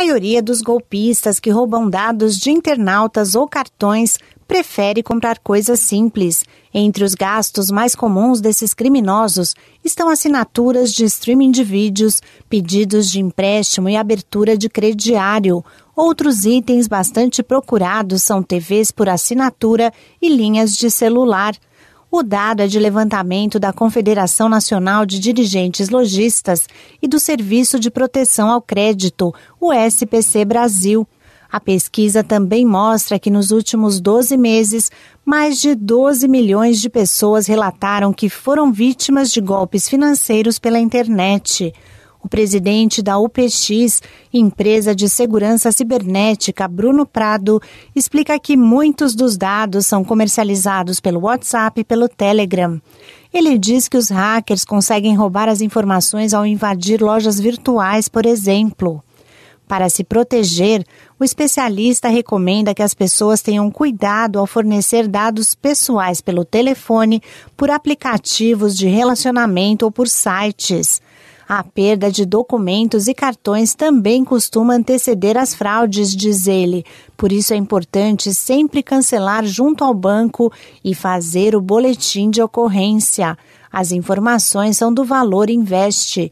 maioria dos golpistas que roubam dados de internautas ou cartões prefere comprar coisas simples. Entre os gastos mais comuns desses criminosos estão assinaturas de streaming de vídeos, pedidos de empréstimo e abertura de crediário. Outros itens bastante procurados são TVs por assinatura e linhas de celular. O dado é de levantamento da Confederação Nacional de Dirigentes Logistas e do Serviço de Proteção ao Crédito, o SPC Brasil. A pesquisa também mostra que nos últimos 12 meses, mais de 12 milhões de pessoas relataram que foram vítimas de golpes financeiros pela internet. O presidente da UPX, empresa de segurança cibernética, Bruno Prado, explica que muitos dos dados são comercializados pelo WhatsApp e pelo Telegram. Ele diz que os hackers conseguem roubar as informações ao invadir lojas virtuais, por exemplo. Para se proteger, o especialista recomenda que as pessoas tenham cuidado ao fornecer dados pessoais pelo telefone, por aplicativos de relacionamento ou por sites. A perda de documentos e cartões também costuma anteceder as fraudes, diz ele. Por isso é importante sempre cancelar junto ao banco e fazer o boletim de ocorrência. As informações são do Valor Investe.